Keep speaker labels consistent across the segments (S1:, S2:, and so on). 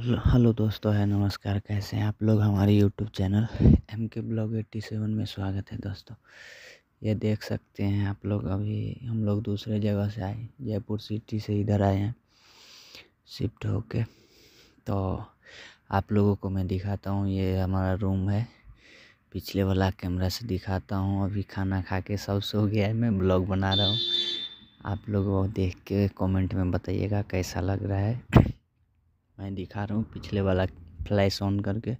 S1: hello दोस्तों है नमस्कार कैसे हैं आप लोग हमारे YouTube channel M K blog eighty seven में स्वागत है दोस्तों ये देख सकते हैं आप लोग अभी हम लोग दूसरे जगह से आए जयपुर सिटी से इधर आए हैं शिफ्ट होके तो आप लोगों को मैं दिखाता हूँ ये हमारा रूम है पिछले वाला कैमरा से दिखाता हूँ अभी खाना खा के सब सो गया है मैं ब्लॉग बना रहा हूँ आप लोग देख के कमेंट में बताइएगा कैसा लग रहा है मैं दिखा रहा हूँ पिछले वाला फ्लैश ऑन करके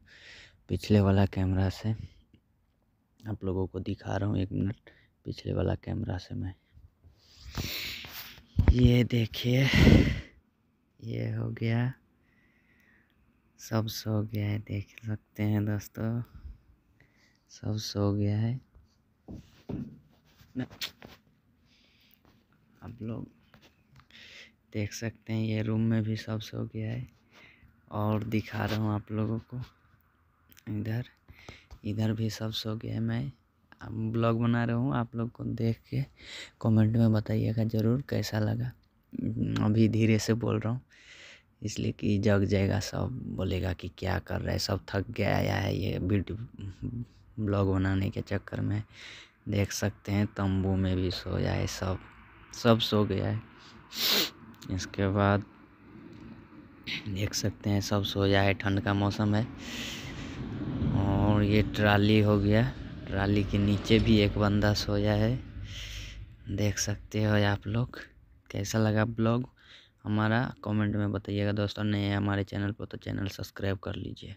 S1: पिछले वाला कैमरा से आप लोगों को दिखा रहा हूँ एक मिनट पिछले वाला कैमरा से मैं ये देखिए ये हो गया सब सो गया है देख सकते हैं दोस्तों सब सो गया है आप लोग देख सकते हैं ये रूम में भी सब सो गया है और दिखा रहा हूँ आप लोगों को इधर इधर भी सब सो गया मैं ब्लॉग बना रहा हूँ आप लोग को देख के कमेंट में बताइएगा ज़रूर कैसा लगा अभी धीरे से बोल रहा हूँ इसलिए कि जग जाएगा सब बोलेगा कि क्या कर रहा है सब थक गया है ये वीडियो ब्लॉग बनाने के चक्कर में देख सकते हैं तंबू में भी सोया है सब सब सो गया है इसके बाद देख सकते हैं सब सो जाए ठंड का मौसम है और ये ट्राली हो गया ट्राली के नीचे भी एक बंदा सोया है देख सकते हो आप लोग कैसा लगा ब्लॉग हमारा कमेंट में बताइएगा दोस्तों नए हमारे चैनल पर तो चैनल सब्सक्राइब कर लीजिए